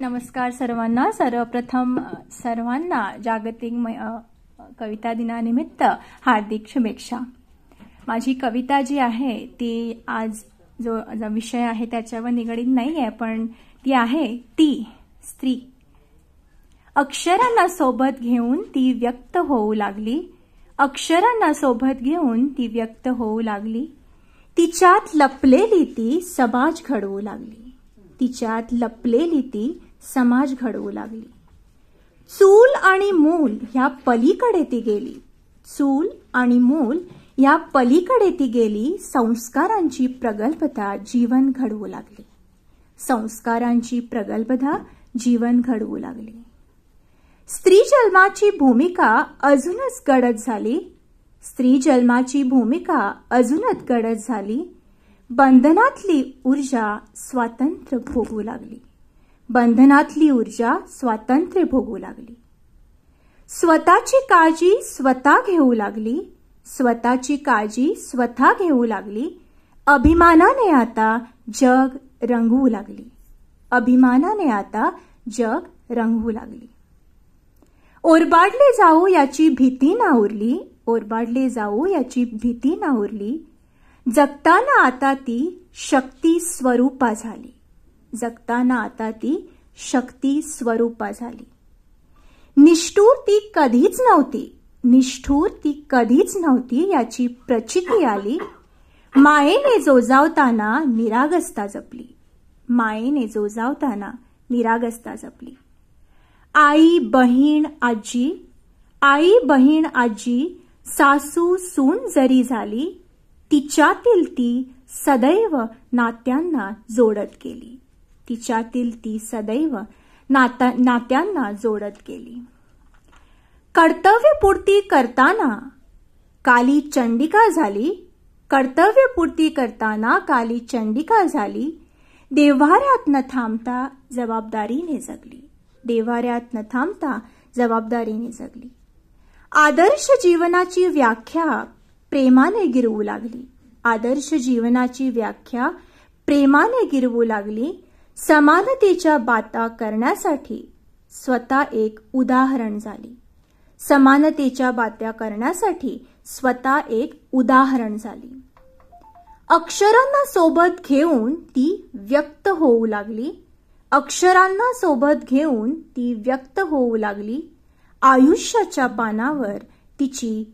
नमस्कार सर्वांना सर्वप्रथम सर्वांना जागतिक कविता दिनानिमित्त हार्दिक शुभेच्छा माझी कविता जी आहे ती आज जो विषय आहे त्याच्यावर निगडीत नाही आहे पण ती आहे ती स्त्री अक्षरांना सोबत घेऊन ती व्यक्त होऊ लागली अक्षरांना सोबत घेऊन ती व्यक्त होऊ लागली तिच्यात लपलेली ती समाज घडवू लागली तिच्यात लपलेली ती समाज घडवू लागली चूल आणि मूल ह्या पलीकडे ती गेली चूल आणि मूल या पलीकडे ती गेली संस्कारांची प्रगल्भता जीवन घडवू लागली संस्कारांची प्रगल्भता जीवन घडवू लागली स्त्री जन्माची भूमिका अजूनच गडद झाली स्त्री जन्माची भूमिका अजूनच गडद झाली बंधनातली ऊर्जा स्वातंत्र्य भोगू लागली बंधनातली ऊर्जा स्वातंत्र्य भोगू लागली स्वतःची काळजी स्वतः घेऊ लागली स्वतःची काळजी स्वतः घेऊ लागली अभिमानाने आता जग रंगवू लागली अभिमानाने आता जग रंगवू लागली ओरबाडले जाऊ याची भीती ना उरली ओरबाडले जाऊ याची भीती ना जगताना आता ती शक्ती स्वरूपा झाली जगताना आता ती शक्ती स्वरूपा झाली निष्ठूर ती कधीच नव्हती निष्ठूर ती कधीच नव्हती याची प्रचिती आली मायेने जोजावताना निरागस्ता जपली मायेने जोजावताना निरागस्ता जपली आई बहीण आजी आई बहीण आजी सासू सून जरी झाली तिच्यातील ती सदैव नात्यांना जोडत गेली तिच्यातील ती सदैव नात्यांना जोडत गेली कर्तव्यपूर्ती करताना काली चंडिका झाली कर्तव्यपूर्ती करताना काली चंडिका झाली देव्हाऱ्यात न थांबता जबाबदारीने जगली देव्हाऱ्यात न थांबता जबाबदारीने जगली आदर्श जीवनाची व्याख्या प्रेमाने गिरवू लागली आदर्श जीवनाची व्याख्या प्रेमाने गिरवू लागली समानतेच्या बाता करण्यासाठी स्वतः एक उदाहरण झाली समानतेच्या बात्या करण्यासाठी स्वतः एक उदाहरण झाली अक्षरांना सोबत घेऊन ती व्यक्त होऊ लागली अक्षरांना सोबत घेऊन ती व्यक्त होऊ लागली आयुष्याच्या पानावर तिची